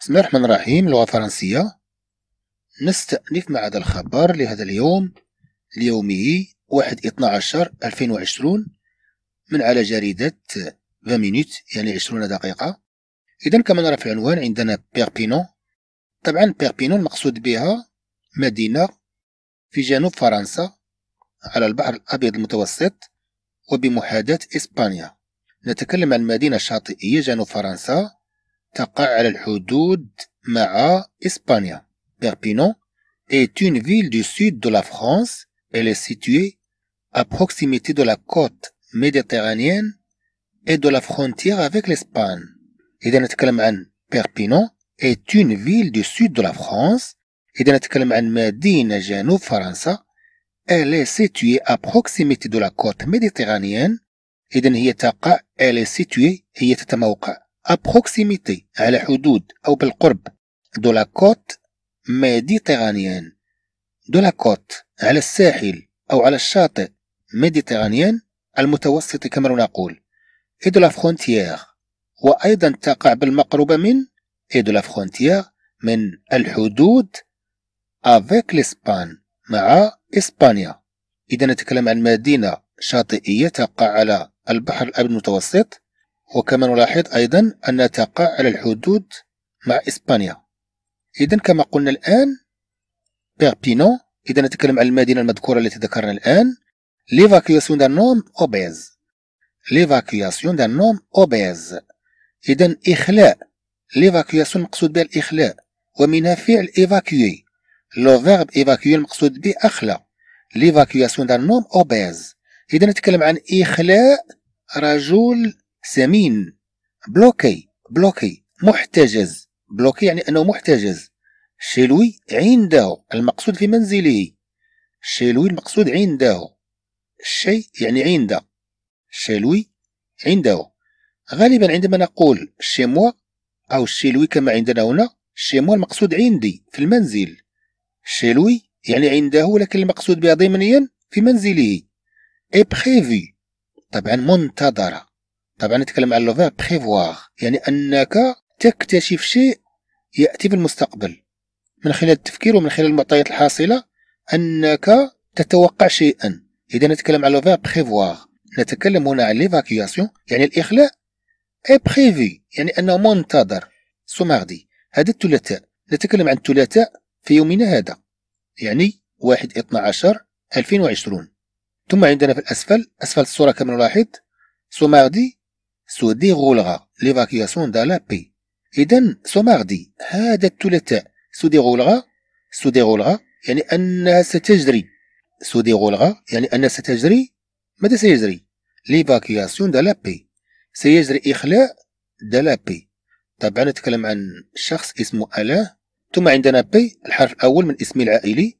بسم الله الرحمن الرحيم لغة فرنسية نستأنف مع هذا الخبر لهذا اليوم اليومي واحد عشر الفين وعشرون من على جريدة 20 مينوت يعني عشرون دقيقة إذا كما نرى في العنوان عندنا بيربينون طبعا بيربينون المقصود بها مدينة في جنوب فرنسا على البحر الأبيض المتوسط وبمحاذاة إسبانيا نتكلم عن مدينة شاطئية جنوب فرنسا تقع Perpignan est une ville du sud de la France. Elle est située à proximité de la côte méditerranéenne et de la frontière avec l'Espagne. إذا est une ville du sud de la France. Elle est située à proximité de la côte méditerranéenne. إذا هي elle est située à تتموقع à على حدود أو بالقرب دو لاكوت côte دو لاكوت على الساحل أو على الشاطئ méditerranéen المتوسط كما نقول et de la وأيضا تقع بالمقربة من et de la من الحدود افيك l'Espagne مع إسبانيا إذا نتكلم عن مدينة شاطئية تقع على البحر الأبيض المتوسط وكما نلاحظ أيضا أنها تقع على الحدود مع إسبانيا إذا كما قلنا الآن بيربينو إذا نتكلم عن المدينة المذكورة التي ذكرنا الآن ليفاكياسيون دان نوم أوبيز ليفاكياسيون دان نوم أوبيز إذا إخلاء ليفاكياسيون مقصود بها الإخلاء ومنها فعل إيفاكيي لو فيرب إيفاكيي المقصود به أخلى ليفاكياسيون دان نوم أوبيز إذا نتكلم عن إخلاء رجل سمين بلوكي بلوكي محتجز بلوكي يعني أنه محتجز شيلوي عنده المقصود في منزله شيلوي المقصود عنده الشيء يعني عنده شيلوي عنده غالبا عندما نقول شيموا أو شيلوي كما عندنا هنا شيموا المقصود عندي في المنزل شيلوي يعني عنده ولكن المقصود بها ضمنيا في منزله اي طبعا منتظرة طبعا نتكلم عن لوفان بريفوار يعني انك تكتشف شيء ياتي في المستقبل من خلال التفكير ومن خلال المعطيات الحاصله انك تتوقع شيئا اذا نتكلم عن لوفان بريفوار نتكلم هنا عن ليفاكياسيون يعني الاخلاء اي بريفي يعني انه منتظر سوماردي هذا الثلاثاء نتكلم عن الثلاثاء في يومنا هذا يعني 1 12 2020 ثم عندنا في الاسفل اسفل الصوره كما نلاحظ سوماردي se déroulera l'évacuation dans la بي إذا ماردي هذا الثلاثاء غولغا سو دي غولغا يعني أنها ستجري دي غولغا يعني انها ستجري ماذا سيجري؟ ليفاكياسيون دو لا بي سيجري إخلاء دو لا بي طبعا نتكلم عن شخص اسمه الا ثم عندنا بي الحرف الأول من اسمه العائلي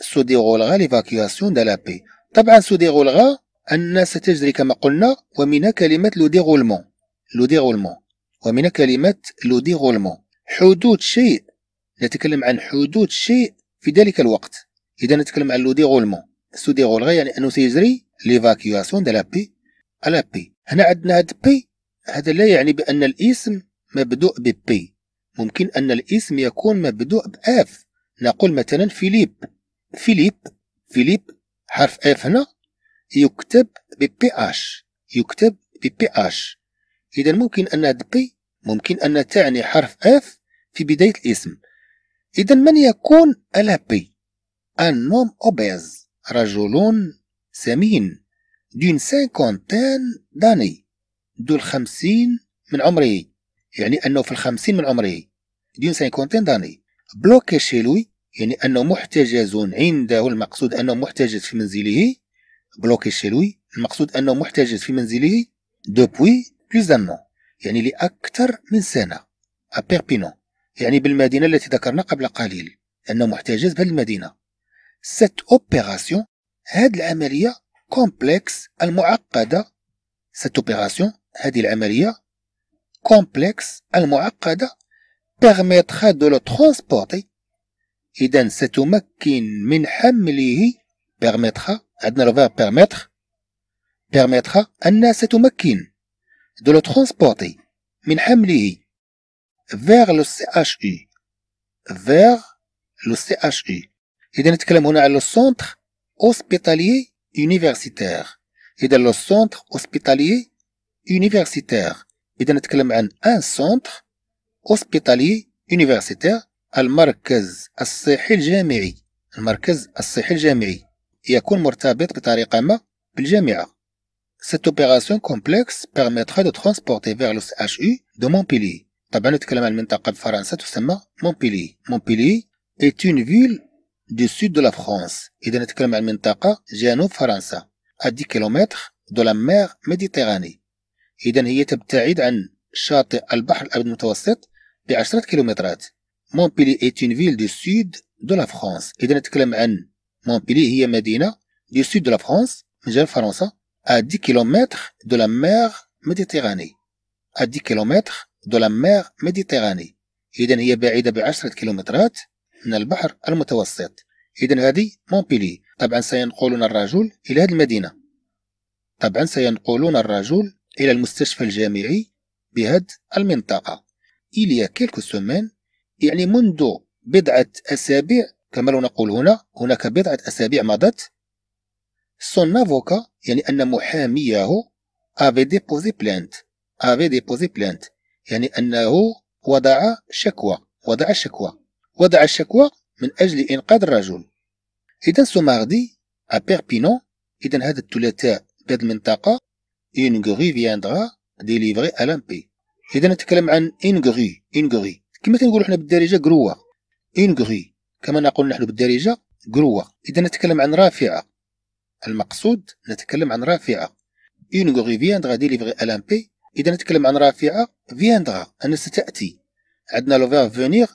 سو غولغا ليفاكياسيون دو لا بي طبعا سو غولغا أن ستجري كما قلنا ومن كلمة لو ديغولمون لو ديغولمون ومن كلمة لو ديغولمون حدود شيء نتكلم عن حدود شيء في ذلك الوقت إذا نتكلم عن لو ديغولمون سو ديغولغي يعني أنه سيجري ليفاكيواسيون دو لا بي على بي هنا عندنا هاد بي هذا لا يعني بأن الاسم مبدوء ببي ممكن أن الاسم يكون مبدوء بأف نقول مثلا فيليب فيليب فيليب حرف اف هنا يكتب ببي اش يكتب ببي اش اذا ممكن ان هذا بي ممكن ان تعني حرف اف في بدايه الاسم اذا من يكون بي ان نوم اوبيز رجل سمين دون سانكونتان داني دو الخمسين من عمره يعني أنه في الخمسين من عمره دون سانكونتين داني بلوكي شيلوي يعني أنه محتجز عنده المقصود أنه محتجز في منزله بلوكي شي لوي المقصود انه محتجز في منزله دوبوي بلوز دان مون يعني لاكثر من سنه ا بيربينون يعني بالمدينه التي ذكرنا قبل قليل انه محتجز بهذه المدينه سيت اوبيراسيون هذه العمليه كومبلكس المعقده سيت اوبيراسيون هذه العمليه كومبلكس المعقده permettra دو لو ترونسبورتي إذا ستمكن من حمله permettra عندنا le verbe permettre permettra أنها ستمكن de le transporter من حمله vers le CHU vers le CHU إذا نتكلم هنا على le centre hospitalier universitaire إذا le centre hospitalier universitaire إذا نتكلم عن un centre hospitalier universitaire المركز الصحي الجامعي المركز الصحي الجامعي يكون مرتبط ما Cette opération complexe permettra de transporter vers le CHU de Montpellier. طبعا نتكلم عن منطقة تسمى Montpellier. est une ville du sud de la France. إذا نتكلم عن منطقة جنوب à 10 km de la mer Méditerranée. Montpellier de la est une ville du sud de la France. مونبيلي هي مدينة دي سود دو لافرونس من جنوب فرنسا ا 10 كيلومتر دو لا مير ميديتيراني ا 10 كيلومتر دو لا مير ميديتيراني إذا هي بعيدة بعشرة كيلومترات من البحر المتوسط إذا هذه مونبيلي طبعا سينقلنا الرجل إلى هذه المدينة طبعا سينقلون الرجل إلى المستشفى الجامعي بهذه المنطقة إليا كيلكو سومان يعني منذ بضعة أسابيع كما لو نقول هنا هناك بضعة أسابيع مضت son avocat يعني أن محاميه avait déposé plainte avait déposé plainte يعني أنه وضع شكوى وضع شكوى وضع شكوى من أجل إنقاذ الرجل إذا سو ماردي à Perpignan إذا هذا الثلاثاء بهذه المنطقة une grue viendra délivrer Alain P إذا نتكلم عن une grue une grue كما كنقولوا حنا بالدارجة قروة une grue كما نقول نحن بالدارجة قروة إذا نتكلم عن رافعة المقصود نتكلم عن رافعة une grue viendra délivrer ألان بي إذا نتكلم عن رافعة فياندغا أن ستأتي عندنا لو فيغ فونيغ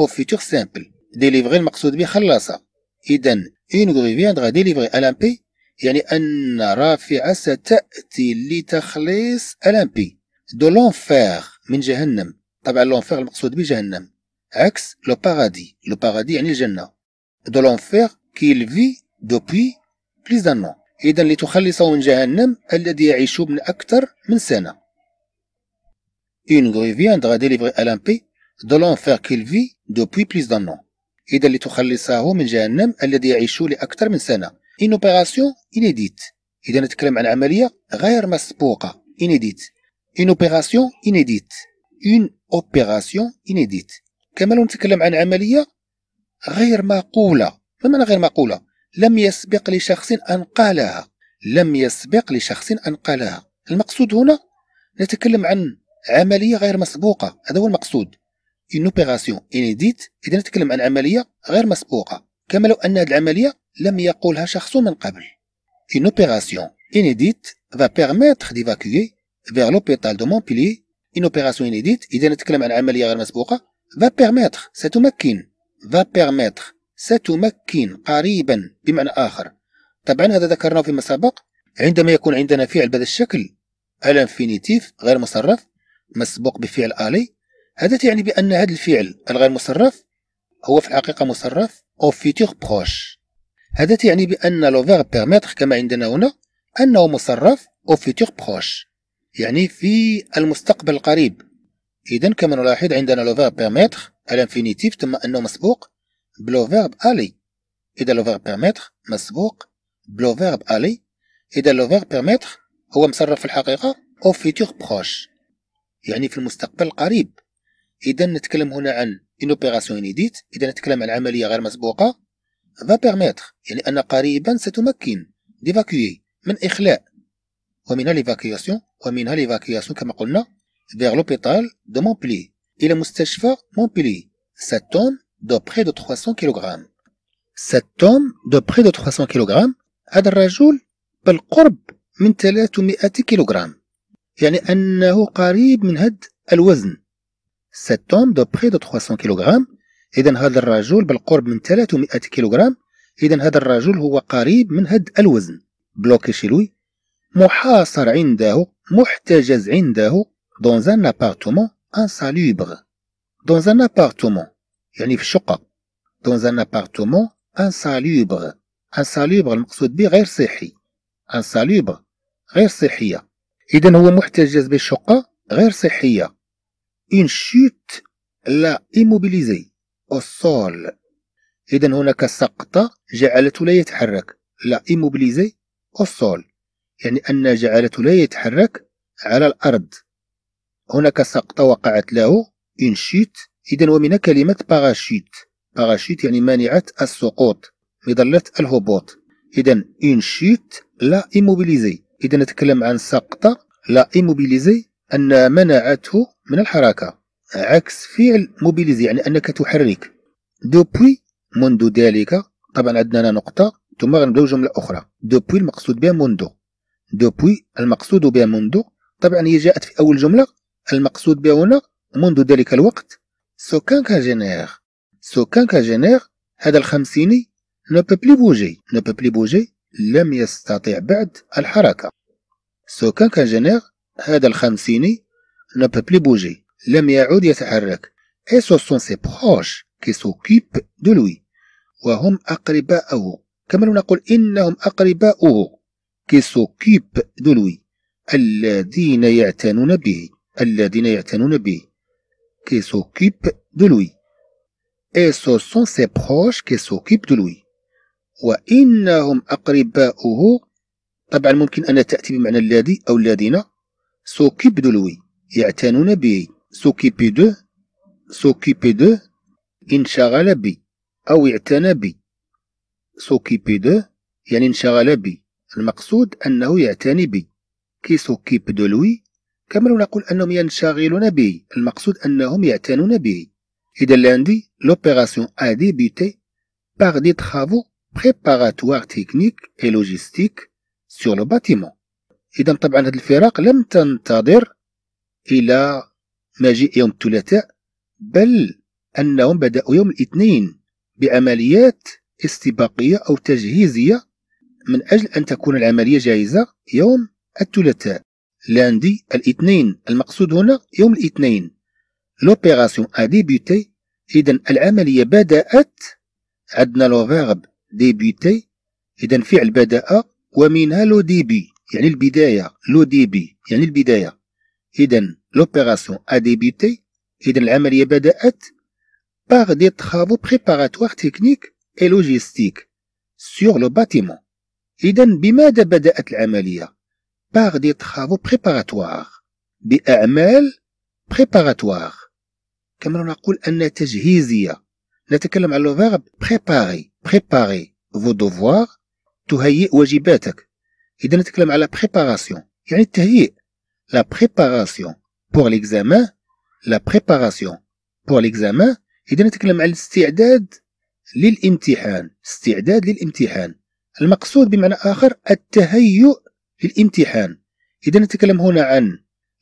أو فيتور سامبل ديليفغي المقصود به خلاصة إذا une grue viendra délivrer ألان بي يعني أن رافعة ستأتي لتخليص بي دو لونفير من جهنم طبعا لونفير المقصود به جهنم عكس لو باغادي لو باغادي يعني الجنة دو لونفير كي في دوبوي بليز دان نون إذا لتخلصه من جهنم الذي يعيش من أكثر من سنة Une غوي devra délivrer à دو لونفير كي qu'il دوبوي بليز دان d'un إذا لتخلصه من جهنم الذي يعيش لأكثر من سنة. اون اوبيراسيون انيديت إذا نتكلم عن عملية غير مسبوقة. انيديت اون اوبيراسيون انيديت اون اوبيراسيون انيديت كما لو نتكلم عن عملية غير معقولة ما معنى غير معقولة لم يسبق لشخص أن قالها لم يسبق لشخص أن قالها المقصود هنا نتكلم عن عملية غير مسبوقة هذا هو المقصود une opération inédite إذا نتكلم عن عملية غير مسبوقة كما لو أن هذه العملية لم يقولها شخص من قبل une opération inédite va permettre d'évacuer vers l'hôpital de Montpellier une opération inédite إذا نتكلم عن عملية غير مسبوقة va permettre ستمكن va permettre ستمكن قريبا بمعنى آخر طبعا هذا ذكرناه فيما سبق عندما يكون عندنا فعل بهذا الشكل الانفينيتيف غير مصرف مسبوق بفعل آلي هذا تعني بأن هذا الفعل الغير مصرف هو في الحقيقة مصرف أو فيتور بروش هذا تعني بأن لو فيغ بيرميتر كما عندنا هنا أنه مصرف أو فيتور بروش يعني في المستقبل القريب إذن كما نلاحظ عندنا لو فيرب بيرميتر الانفينيتيف تم أنه مسبوق بلو فيرب ألي إذا لو فيرب بيرميتر مسبوق بلو فيرب ألي إذا لو فيرب بيرميتر هو مصرف في الحقيقة أو فيتور بروش يعني في المستقبل القريب إذا نتكلم هنا عن إن أوبيراسيون إنيديت إذا نتكلم عن عملية غير مسبوقة فا بيرميتر يعني أن قريبا ستمكن ديفاكيي من إخلاء ومنها ليفاكياسيون ومنها ليفاكياسيون كما قلنا vers l'hôpital de Montpellier إلى مستشفى مونبلي. Cet homme de près de 300 kg. Cet homme de près de 300 kg. هذا الرجل بالقرب من 300 كيلوغرام يعني أنه قريب من هاد الوزن cet homme de près de 300 كيلوغرام إذا هذا الرجل بالقرب من 300 كيلوغرام إذا هذا الرجل هو قريب من هاد الوزن بلوكي شيلوي محاصر عنده محتجز عنده dans un appartement insalubre dans un appartement يعني في الشقة dans un appartement insalubre insalubre المقصود به غير صحي insalubre غير صحية إذا هو محتجز بالشقة غير صحية une chute l'a immobilisé au sol إذا هناك سقطة جعلته لا يتحرك لا immobilisé au sol يعني أن جعلته لا يتحرك على الأرض هناك سقطة وقعت له إن شئت إذا ومن كلمة باراشيت باراشيت يعني مانعة السقوط مظلة الهبوط إذا إن شئت لا إيموبيليزي إذا نتكلم عن سقطة لا إيموبيليزي أن منعته من الحركة عكس فعل موبيليزي يعني أنك تحرك دوبوي منذ ذلك طبعا عندنا نقطة ثم غنبداو جملة أخرى دوبوي المقصود بها منذ دوبوي المقصود بها منذ طبعا هي جاءت في أول جملة المقصود به هنا منذ ذلك الوقت سوكان كاجينير سوكان كاجينير هذا الخمسيني نو بلي بوجي نو بلي بوجي لم يستطيع بعد الحركة سوكان كاجينير هذا الخمسيني نو بلي بوجي لم يعود يتحرك اي سو سون سي بروش كي سوكيب دو لوي وهم أقرباءه كما نقول إنهم أقرباؤه كي سوكيب دو لوي الذين يعتنون به الذين يعتنون به كي سوكيب دلوي اي سو سون سي بروش كي سوكيب دلوي وإنهم أقرباؤه طبعا ممكن أن تأتي بمعنى الذي أو الذين سوكيب دلوي يعتنون به سوكيب دو سوكيب دو انشغل بي أو اعتنى بي سوكيب دو يعني انشغل بي المقصود أنه يعتني بي كي سوكيب دو لوي كما لو نقول أنهم ينشغلون به المقصود أنهم يعتنون به إذا lundi لوبيراسيون أ débuté باغ دي travaux préparatoires تكنيك اي لوجيستيك سور لو باتيمون إذا طبعا هاد الفرق لم تنتظر إلى مجيء يوم الثلاثاء بل أنهم بدأوا يوم الاثنين بعمليات استباقية أو تجهيزية من أجل أن تكون العملية جاهزة يوم الثلاثاء لاندي الاثنين المقصود هنا يوم الاثنين لوبيراسيون ا ديبيتي اذا العمليه بدات عندنا لو فيرب ديبيوتي اذا فعل بدا ومنها لو ديبي يعني البدايه لو ديبي يعني البدايه اذا لوبيراسيون ا ديبيتي اذا العمليه بدات باغ دي طرافو بريباراتوار تكنيك اي لوجيستيك سور لو باتيمون إذا بماذا بدأت العملية؟ par des travaux préparatoires بأعمال préparatoire كما نقول أن تجهيزية نتكلم على الفيرب préparer préparer vos devoirs تهيئ واجباتك إذا نتكلم على préparation يعني التهيئ la préparation pour l'examen la préparation pour l'examen إذا نتكلم على الاستعداد للامتحان استعداد للامتحان المقصود بمعنى آخر التهيؤ للامتحان إذا نتكلم هنا عن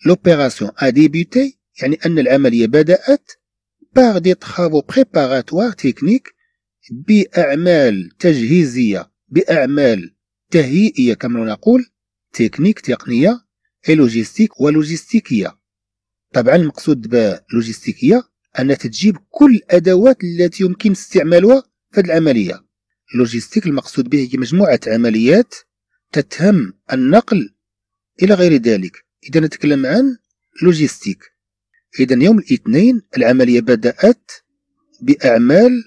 لوبيراسيون ا ديبيتي يعني أن العملية بدأت باغ دي طخافو préparatoires تكنيك بأعمال تجهيزية بأعمال تهيئية كما نقول تكنيك تقنية اي لوجيستيك ولوجيستيكية طبعا المقصود بلوجيستيكية أن تجيب كل الأدوات التي يمكن استعمالها في العملية لوجيستيك المقصود به هي مجموعة عمليات تتهم النقل إلى غير ذلك إذا نتكلم عن لوجيستيك إذا يوم الاثنين العملية بدأت بأعمال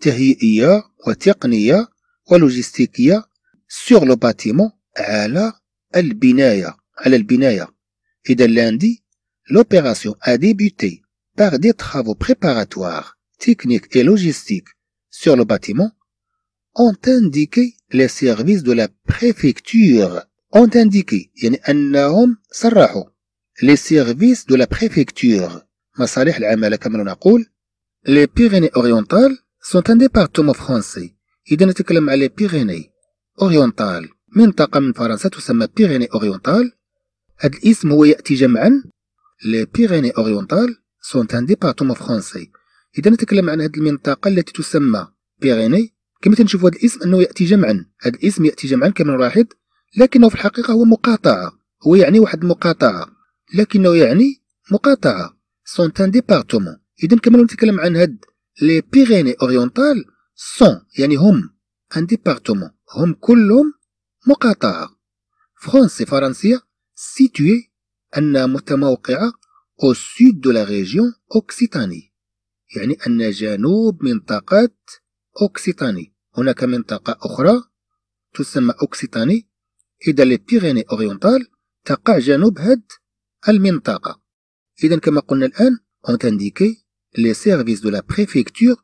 تهيئية وتقنية ولوجيستيكية سور لو باتيمون على البناية على البناية إذا لاندي لوبيراسيون ا ديبيتي par دي travaux بريباراتوار تكنيك اي لوجيستيك سور لو باتيمون ont indiqué لي سيرفيس دو لا préfecture ont indiqué يعني أنهم صرحوا لي سيرفيس دو لا préfecture مصالح العمالة كما نقول لي Pyrénées orientales سون ان département فرونسي إذا نتكلم على بيريني أوريونتال منطقة من فرنسا تسمى بيريني أوريونتال هذا الاسم هو يأتي جمعا لي بيريني أوريونتال سون ان ديبارتمون فرونسي إذا نتكلم عن هذه المنطقة التي تسمى بيريني كما تنشوف هذا الاسم انه ياتي جمعا هذا الاسم ياتي جمعا كما نلاحظ لكنه في الحقيقه هو مقاطعه هو يعني واحد المقاطعه لكنه يعني مقاطعه سون تان ديبارتومون اذا كما نتكلم عن هاد لي بيريني اوريونتال سون يعني هم ان ديبارتومون هم كلهم مقاطعه فرنسي فرنسيه سيتوي ان متموقعه او سود دو لا ريجيون اوكسيتاني يعني أن جنوب منطقة أوكسيتاني هناك منطقة أخرى تسمى أوكسيتاني إذا للبيريني أورينتال تقع جنوب هاد المنطقة إذا كما قلنا الآن أون تانديكي لي سيرفيس دو لا بريفيكتور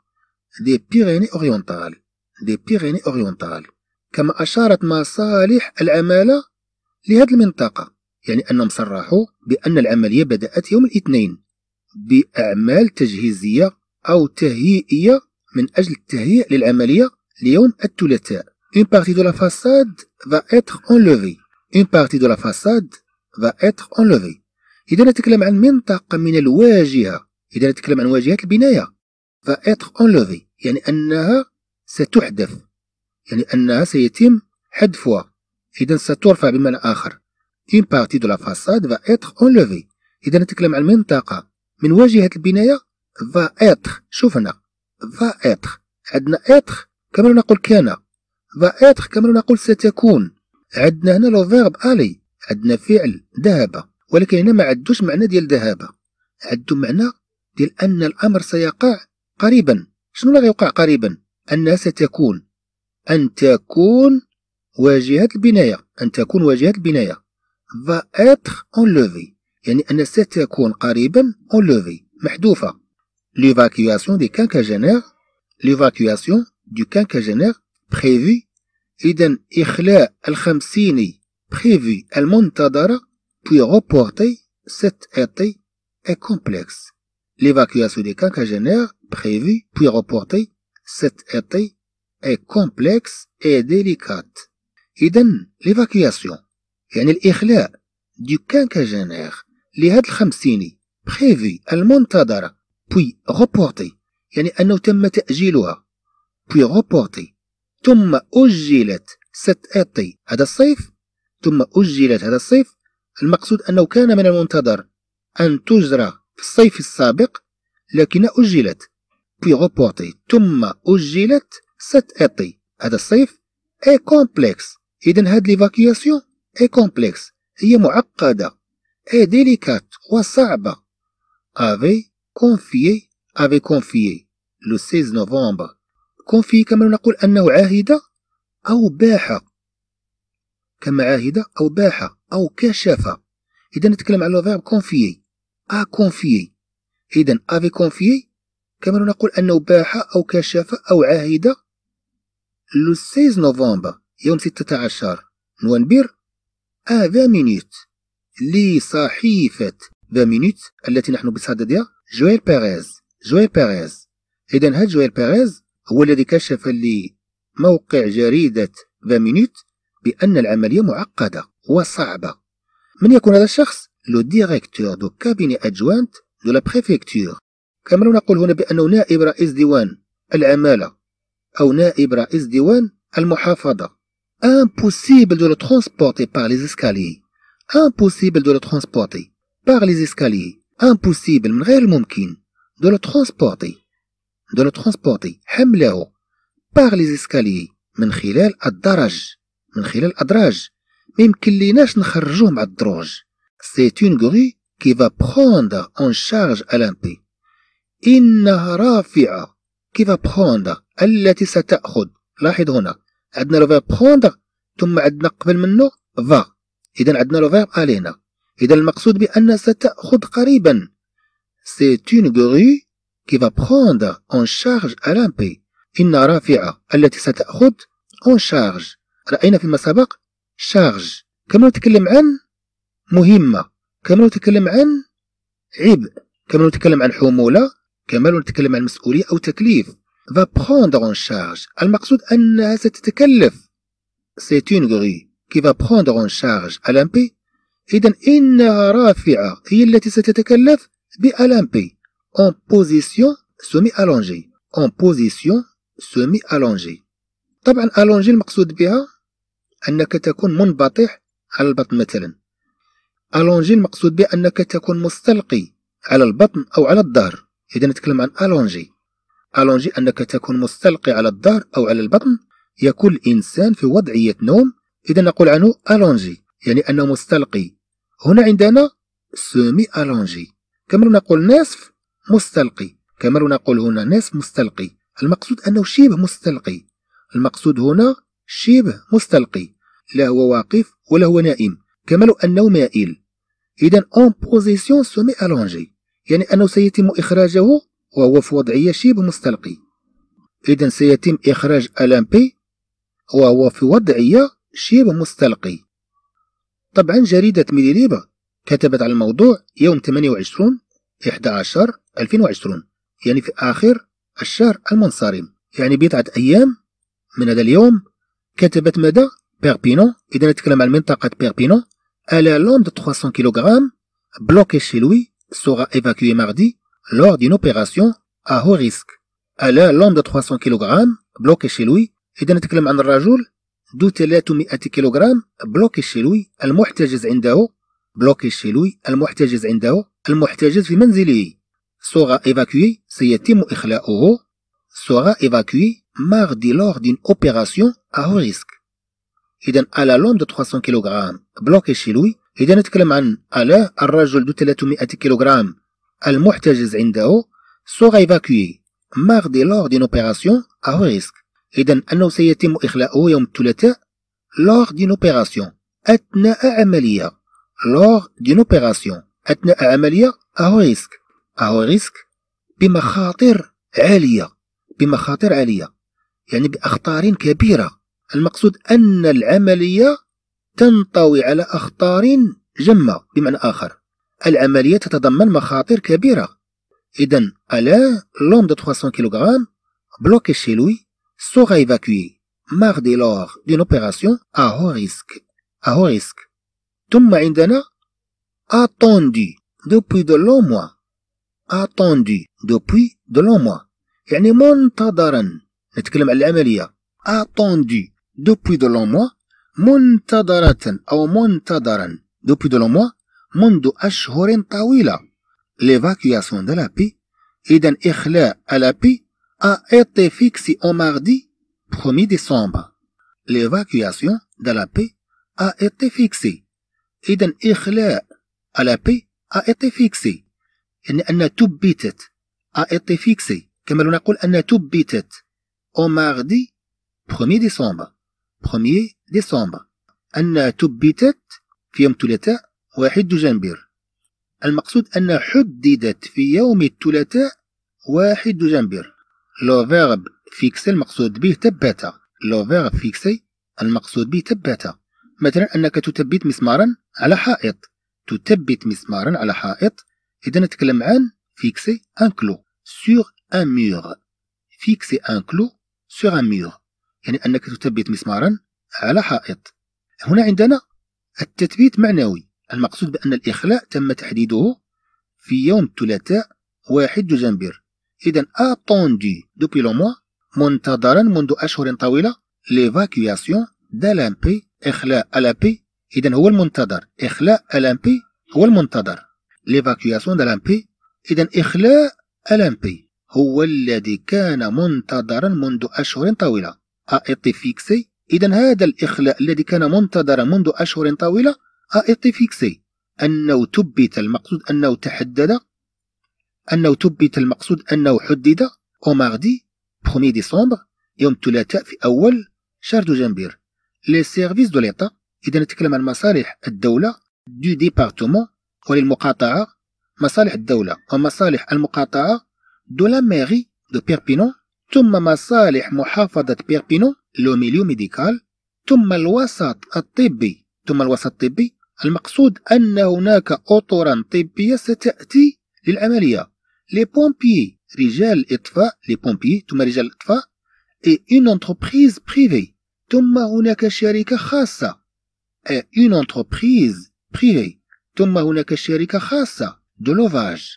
دي بيغيني أوريونتال دي بيغيني أوريونتال كما أشارت مصالح العمالة لهذه المنطقة يعني أنهم صرحوا بأن العملية بدأت يوم الاثنين بأعمال تجهيزية أو تهيئية من أجل التهيئ للعملية اليوم الثلاثاء une partie de la façade va être enlevée une partie de la façade va être enlevée إذا نتكلم عن منطقة من الواجهة إذا نتكلم عن واجهة البناية va être enlevée يعني أنها ستحدث يعني أنها سيتم حذفها إذا سترفع بمعنى آخر une partie de la façade va être enlevée إذا نتكلم عن منطقة من واجهة البناية va être شوف هنا va être عندنا être كما نقول كان va être كما نقول ستكون عندنا هنا لو فيرب الي عندنا فعل ذهب ولكن هنا ما عندوش معنى ديال ذهب عندو معنى ديال ان الامر سيقع قريبا شنو اللي غيوقع قريبا انها ستكون ان تكون واجهه البنايه ان تكون واجهه البنايه va être لوفي يعني ان ستكون قريبا لوفي محذوفه l'évacuation des quinquagénaires l'évacuation دو كانكاجينير بريفي إذن إخلاء الخمسيني بريفي المنتظرة بوي غوبورتي ست إيتي إي كومبلكس ليفاكياسيو دي كانكاجينير بريفي بوي غوبورتي ست إيتي إي كومبلكس إي ديليكات إذن ليفاكياسيو يعني الإخلاء دو كانكاجينير لهاد الخمسيني بريفي المنتظرة بوي غوبورتي يعني أنه تم تأجيلها puis reportée ثم أجلت ست أتي هذا الصيف ثم أجلت هذا الصيف المقصود أنه كان من المنتظر أن تجرى في الصيف السابق لكن أجلت puis reportée ثم أجلت ست أتي هذا الصيف اي كومبلكس إذا هاد ليفاكياسيون اي كومبلكس هي معقدة اي ديليكات وصعبة افي كونفيي افي كونفيي لو 16 نوفمبر كون فيه كما نقول أنه عاهدة أو باحة كما عاهدة أو باحة أو كشفة إذا نتكلم على الفيرب كونفيي أ كونفيي إذا أفي كونفيي كما نقول أنه باحة أو كشفة أو عاهدة لو 16 نوفمبر يوم 16 أ فا مينيت لصحيفة فا مينيت التي نحن بصددها جويل بيريز جويل بيريز إذا هاد جويل بيريز هو الذي كشف لموقع جريدة مينوت بأن العملية معقدة وصعبة من يكون هذا الشخص؟ لو ديريكتور دو كابيني أدجوانت دو لا بريفيكتور كما نقول هنا بأنه نائب رئيس ديوان العمالة أو نائب رئيس ديوان المحافظة impossible de le transporter par les escaliers impossible de le transporter par les escaliers impossible من غير الممكن de le transporter de le transporter حمله باغ لي زيسكالي من خلال الدرج من خلال الادراج ما يمكن ليناش نخرجوه مع الدروج سي اون غوري كي فا بروند اون شارج الامبي انها رافعه كي فا بروند التي ستاخذ لاحظ هنا عندنا لو فيرب بروند ثم عندنا قبل منه فا اذا عندنا لو فيرب الينا اذا المقصود بان ستاخذ قريبا سي اون غوري qui va prendre en charge ألامبي إن رافعة التي ستأخذ en charge رأينا فيما سبق charge كما نتكلم عن مهمة كما نتكلم عن عبء كما نتكلم عن حمولة كما نتكلم عن مسؤولية أو تكليف va prendre en charge المقصود أنها ستتكلف c'est une grille qui va prendre en charge ألامبي إذا إنها رافعة هي التي ستتكلف بألامبي en position semi-allongée en position semi-allongée طبعا allongée المقصود بها أنك تكون منبطح على البطن مثلا allongée المقصود بها أنك تكون مستلقي على البطن أو على الظهر إذا نتكلم عن allongée allongée أنك تكون مستلقي على الظهر أو على البطن يكون الإنسان في وضعية نوم إذا نقول عنه allongée يعني أنه مستلقي هنا عندنا سومي الونجي كما نقول نصف مستلقي كما نقول هنا نصف مستلقي المقصود أنه شبه مستلقي المقصود هنا شبه مستلقي لا هو واقف ولا هو نائم كما لو أنه مائل إذا اون بوزيسيون سومي ألونجي يعني أنه سيتم إخراجه وهو في وضعية شبه مستلقي إذا سيتم إخراج ألامبي وهو في وضعية شبه مستلقي طبعا جريدة ميليليبا كتبت على الموضوع يوم 28 11 2020 يعني في آخر الشهر المنصرم يعني بضعة أيام من هذا اليوم كتبت مدى بيربينون إذا نتكلم عن منطقة بيربينون على لوند 300 كيلوغرام بلوكي شيلوي سوغا ايفاكوي ماردي لور دين اوبيراسيون اهو ريسك haut risque. على 300 كيلوغرام بلوكي شيلوي إذا نتكلم عن الرجل ذو 300 كيلوغرام بلوكي شيلوي المحتجز عنده بلوكي لوي المحتجز عنده المحتجز في منزله سوغا ايفاكوي سيتم إخلاؤه سوغا ايفاكوي ماردي لور دين اوبيراسيون اهو ريسك اذا على لوم دو 300 كيلوغرام بلوكي شيلوي إذا نتكلم عن على الرجل دو 300 كيلوغرام المحتجز عنده سوغا ايفاكوي ماردي لور دين اوبيراسيون اهو ريسك اذا أنه سيتم إخلاؤه يوم الثلاثاء لور دين اوبيراسيون أثناء عمليه لور دين اوبيراسيون اثناء عمليه اهو ريسك اهو ريسك بمخاطر عاليه بمخاطر عاليه يعني باخطار كبيره المقصود ان العمليه تنطوي على اخطار جمه بمعنى اخر العمليه تتضمن مخاطر كبيره اذا الا لوم دو 300 كيلوغرام بلوكي شي لوي سوغا ايفاكوي مار دي لور دون اوبيراسيون اهو ريسك اهو ريسك ثم عندنا attendu depuis de longs mois attendu depuis de longs mois يعني منتظرا نتكلم على العمليه attendu depuis de longs mois منتظرة أو منتظرا depuis de longs mois منذ أشهر طويلة l'évacuation de la paix إذا إخلاء la paix a été fixé en mardi 1er décembre. L'évacuation de la paix a été fixée إذا إخلاء على بي a été fixé يعني أن تبتت a été فيكسي كما لو نقول أن تبتت او ماردي 1 ديسمبر 1 ديسمبر أن تبتت في يوم الثلاثاء 1 جانفير المقصود أن حددت في يوم الثلاثاء 1 جانفير لو فيرب فيكسي المقصود به تبات لو فيرب فيكسي المقصود به تبات مثلا أنك تثبت مسمارا على حائط تثبت مسمارا على حائط إذا نتكلم عن فيكسي أن كلو سور أن مور فيكسي أن كلو سور أن مور يعني أنك تثبت مسمارا على حائط هنا عندنا التثبيت معنوي المقصود بأن الإخلاء تم تحديده في يوم الثلاثاء 1 دجنبر إذا اتوندي دوبي لو منتظرا منذ أشهر طويلة ليفاكياسيون دالامبي إخلاء الامبي إذا هو المنتظر إخلاء الامبي هو المنتظر ليفاكياسيون لامبي إذا إخلاء الامبي هو الذي كان منتظرا منذ أشهر طويلة أ فيكسي إذا هذا الإخلاء الذي كان منتظرا منذ أشهر طويلة أ فيكسي أنه تبت المقصود أنه تحدد أنه تبت المقصود أنه حدد أو ماردي 1 ديسمبر يوم الثلاثاء في أول شهر دجنبير لي سيرفيس دو ليطا اذا نتكلم عن مصالح الدوله دو ديبارتومون وللمقاطعه مصالح الدوله ومصالح المقاطعه دو لا ميري دو بيربينون ثم مصالح محافظه بيربينون لو ميليو ميديكال ثم الوسط الطبي ثم الوسط الطبي المقصود أن هناك أطرا طبية ستأتي للعملية لي بومبي رجال الإطفاء لي بومبي ثم رجال الإطفاء اي اون انتربريز بريفي ثم هناك شركة خاصة une entreprise privée ثم هناك شركة خاصة de لوفاج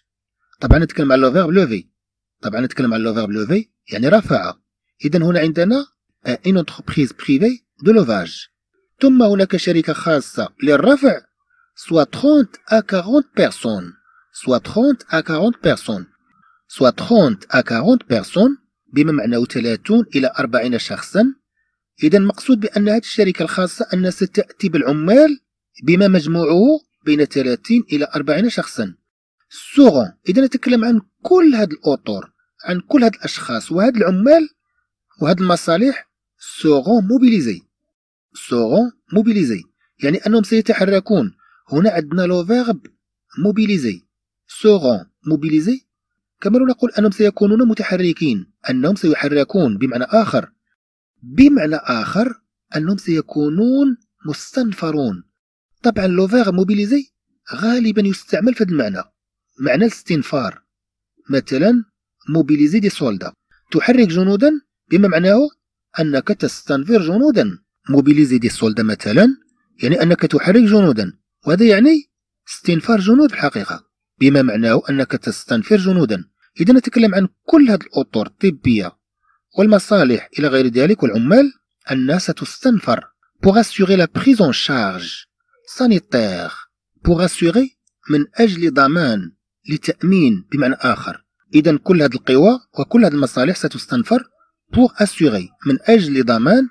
طبعا نتكلم على لوفيرب لوفي طبعا نتكلم على لوفيرب لوفي يعني رفع إذا هنا عندنا une entreprise privée de levage ثم هناك شركة خاصة للرفع سوا 30 à 40 personnes سوا 30 à 40 personnes سوا 30 à 40 personnes بما معناه 30 إلى 40 شخصا إذا المقصود بأن هذه الشركة الخاصة أنها ستأتي بالعمال بما مجموعه بين 30 إلى 40 شخصا سوغون إذا نتكلم عن كل هاد الأطور عن كل هاد الأشخاص وهاد العمال وهاد المصالح سوغون موبيليزي سوغون موبيليزي يعني أنهم سيتحركون هنا عندنا لو فيرب موبيليزي سوغون موبيليزي كما نقول أنهم سيكونون متحركين أنهم سيحركون بمعنى آخر بمعنى آخر أنهم سيكونون مستنفرون طبعا لو فيغ موبيليزي غالبا يستعمل في هذا المعنى معنى الاستنفار مثلا موبيليزي دي سولدا تحرك جنودا بما معناه أنك تستنفر جنودا موبيليزي دي سولدا مثلا يعني أنك تحرك جنودا وهذا يعني استنفار جنود الحقيقة بما معناه أنك تستنفر جنودا إذا نتكلم عن كل هذه الأطر الطبية والمصالح إلى غير ذلك والعمال أنها ستستنفر pour assurer la prise en charge sanitaire pour assurer من أجل ضمان لتأمين بمعنى آخر إذا كل هذه القوى وكل هذه المصالح ستستنفر pour assurer من أجل ضمان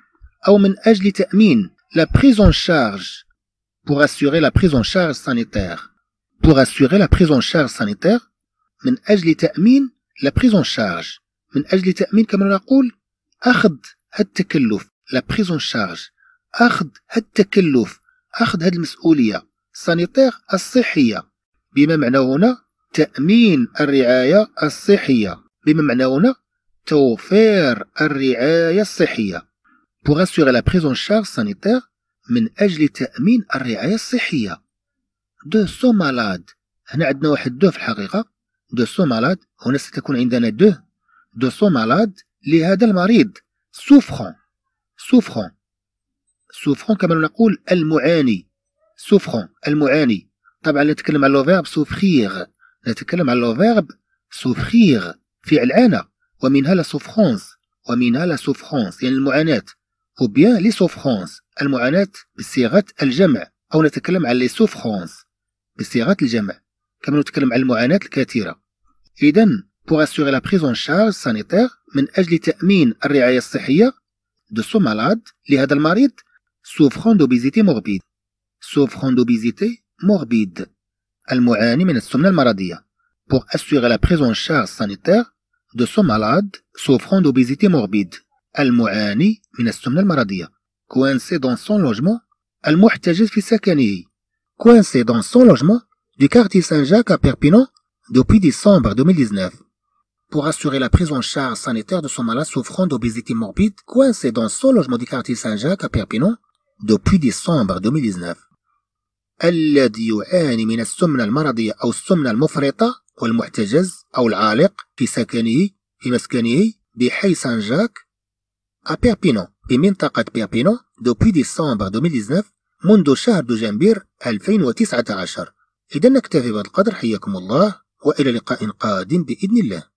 أو من أجل تأمين la prise en charge pour assurer la prise en charge sanitaire pour assurer la prise en charge sanitaire من أجل تأمين la prise en charge من أجل تأمين كما نقول أخذ التكلف لا بريزون شارج أخذ التكلف أخذ هذه المسؤولية السانيتير الصحية بما معنى هنا تأمين الرعاية الصحية بما معنى هنا توفير الرعاية الصحية pour assurer la prise en charge sanitaire من أجل تأمين الرعاية الصحية دو سو مالاد هنا عندنا واحد دو في الحقيقة دو سو مالاد هنا ستكون عندنا دو دو سو مالاد لهذا المريض سوفخون سوفخون سوفخون كما نقول المعاني سوفخون المعاني طبعا نتكلم على لو سوفخيغ نتكلم على لو سوفخيغ فعل عانى ومنها لا سوفخونس ومنها لا سوفخونس يعني المعاناة أو بيان لي سوفخونس المعاناة بصيغة الجمع أو نتكلم على لي سوفخونس بصيغة الجمع كما نتكلم على المعاناة الكثيرة إذا pour assurer la prise en charge sanitaire de son malade لهذا المريض souffrant d'obésité morbide souffrant d'obésité morbide المعاني من السمنة المرضية pour assurer la prise en charge sanitaire de son malade souffrant d'obésité morbide المعاني من السمنة المرضية coincé dans son logement المحتجز في سكنه coincé dans son logement du quartier Saint-Jacques à Perpignan depuis décembre 2019 pour assurer la prise en charge sanitaire de son malade souffrant d'obésité morbide coincé dans son logement du quartier Saint-Jacques à Perpignan depuis décembre 2019. الذي يعاني من السمنة المرضية أو السمنة المفرطة والمحتجز أو العالق في سكنه في مسكنه بحي سان جاك à Perpignan بمنطقة بيربينو دوبي ديسمبر 2019 منذ شهر دجنبير 2019 إذا نكتفي بهذا القدر حياكم الله وإلى لقاء قادم بإذن الله